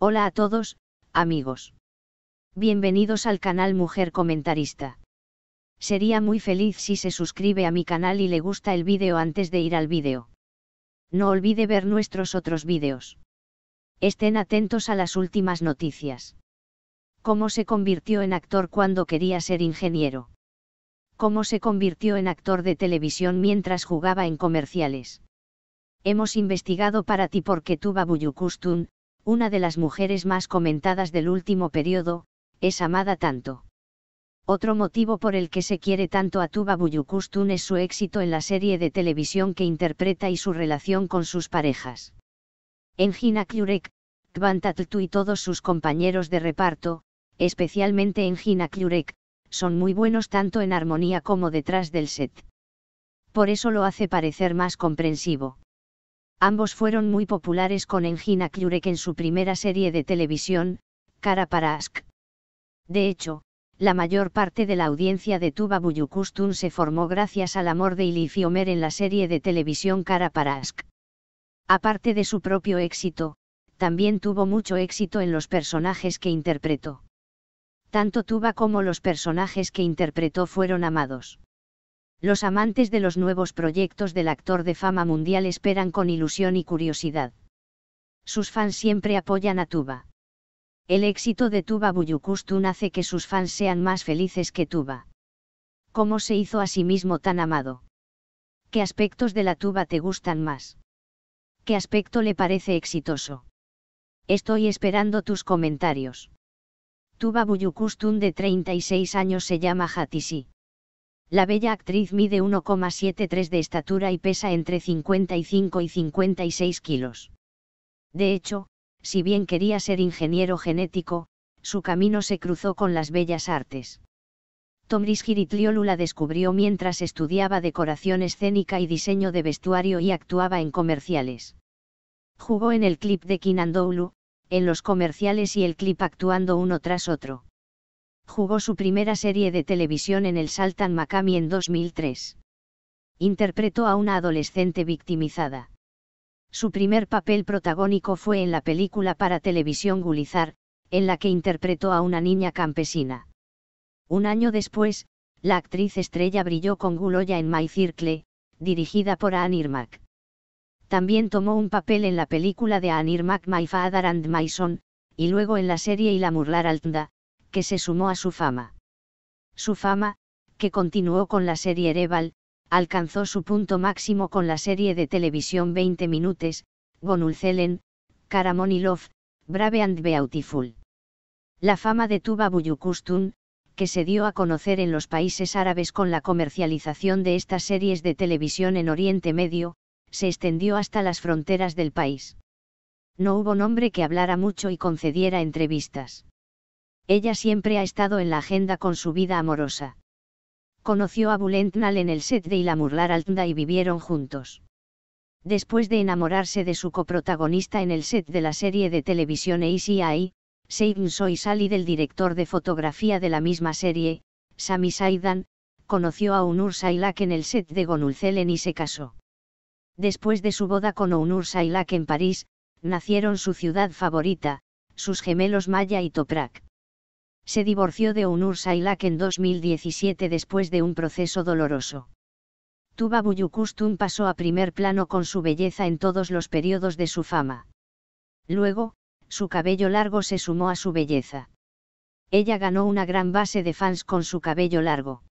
Hola a todos, amigos. Bienvenidos al canal Mujer Comentarista. Sería muy feliz si se suscribe a mi canal y le gusta el vídeo antes de ir al vídeo. No olvide ver nuestros otros vídeos. Estén atentos a las últimas noticias. Cómo se convirtió en actor cuando quería ser ingeniero. Cómo se convirtió en actor de televisión mientras jugaba en comerciales. Hemos investigado para ti porque tu babuyukustun una de las mujeres más comentadas del último periodo, es amada tanto. Otro motivo por el que se quiere tanto a Tuba Buyukustun es su éxito en la serie de televisión que interpreta y su relación con sus parejas. En Gina Klurek, y todos sus compañeros de reparto, especialmente en Gina son muy buenos tanto en armonía como detrás del set. Por eso lo hace parecer más comprensivo. Ambos fueron muy populares con Engina Klurek en su primera serie de televisión, Cara para Ask. De hecho, la mayor parte de la audiencia de Tuba Buyukustun se formó gracias al amor de Ilif y en la serie de televisión Cara para Ask. Aparte de su propio éxito, también tuvo mucho éxito en los personajes que interpretó. Tanto Tuba como los personajes que interpretó fueron amados los amantes de los nuevos proyectos del actor de fama mundial esperan con ilusión y curiosidad. Sus fans siempre apoyan a Tuba. El éxito de Tuba Buyukustun hace que sus fans sean más felices que Tuba. ¿Cómo se hizo a sí mismo tan amado? ¿Qué aspectos de la Tuba te gustan más? ¿Qué aspecto le parece exitoso? Estoy esperando tus comentarios. Tuba Buyukustun de 36 años se llama Hatisi. La bella actriz mide 1,73 de estatura y pesa entre 55 y 56 kilos. De hecho, si bien quería ser ingeniero genético, su camino se cruzó con las bellas artes. Tomris Giritliolu la descubrió mientras estudiaba decoración escénica y diseño de vestuario y actuaba en comerciales. Jugó en el clip de Kinandoulu, en los comerciales y el clip actuando uno tras otro. Jugó su primera serie de televisión en el Saltan Makami en 2003. Interpretó a una adolescente victimizada. Su primer papel protagónico fue en la película para televisión Gulizar, en la que interpretó a una niña campesina. Un año después, la actriz estrella brilló con Guloya en My Circle, dirigida por Anirmak. También tomó un papel en la película de Anirmak My Father and My Son, y luego en la serie Murlar Altnda, que se sumó a su fama. Su fama, que continuó con la serie Reval, alcanzó su punto máximo con la serie de televisión 20 Minutes, Gonulcelen, Love, Brave and Beautiful. La fama de Tuba Buyukustun, que se dio a conocer en los países árabes con la comercialización de estas series de televisión en Oriente Medio, se extendió hasta las fronteras del país. No hubo nombre que hablara mucho y concediera entrevistas. Ella siempre ha estado en la agenda con su vida amorosa. Conoció a Bulentnal en el set de Ilamurlar Altnda y vivieron juntos. Después de enamorarse de su coprotagonista en el set de la serie de televisión ACI, Seidn Soy del director de fotografía de la misma serie, Sami Saidan, conoció a Unur Sailak en el set de Gonulcelen y se casó. Después de su boda con Unur Sailak en París, nacieron su ciudad favorita, sus gemelos Maya y Toprak se divorció de Unur Sailak en 2017 después de un proceso doloroso. Tuba Buyukustun pasó a primer plano con su belleza en todos los periodos de su fama. Luego, su cabello largo se sumó a su belleza. Ella ganó una gran base de fans con su cabello largo.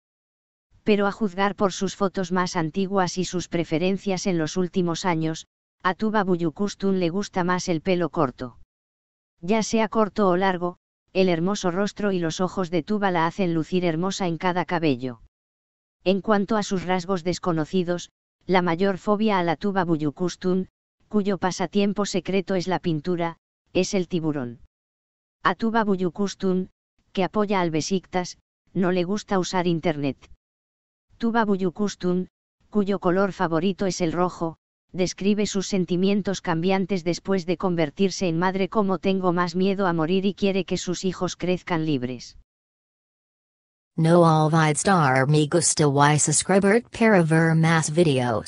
Pero a juzgar por sus fotos más antiguas y sus preferencias en los últimos años, a Tuba Buyukustun le gusta más el pelo corto. Ya sea corto o largo, el hermoso rostro y los ojos de Tuba la hacen lucir hermosa en cada cabello. En cuanto a sus rasgos desconocidos, la mayor fobia a la Tuba Buyukustun, cuyo pasatiempo secreto es la pintura, es el tiburón. A Tuba Buyukustun, que apoya al Besiktas, no le gusta usar internet. Tuba Buyukustun, cuyo color favorito es el rojo, describe sus sentimientos cambiantes después de convertirse en madre como tengo más miedo a morir y quiere que sus hijos crezcan libres. No me gusta y para ver más videos.